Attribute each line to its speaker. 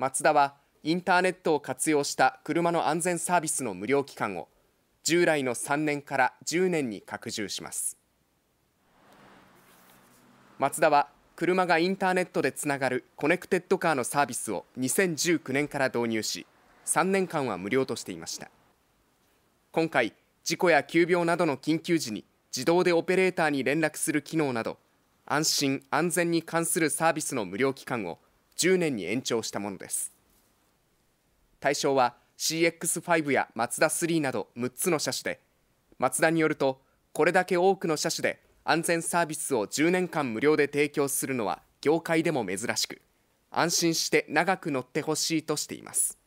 Speaker 1: マツダはインターネットを活用した車の安全サービスの無料期間を従来の3年から10年に拡充しますマツダは車がインターネットでつながるコネクテッドカーのサービスを2019年から導入し3年間は無料としていました今回事故や急病などの緊急時に自動でオペレーターに連絡する機能など安心安全に関するサービスの無料期間を10年に延長したものです対象は CX5 やマツダ3など6つの車種でマツダによるとこれだけ多くの車種で安全サービスを10年間無料で提供するのは業界でも珍しく安心して長く乗ってほしいとしています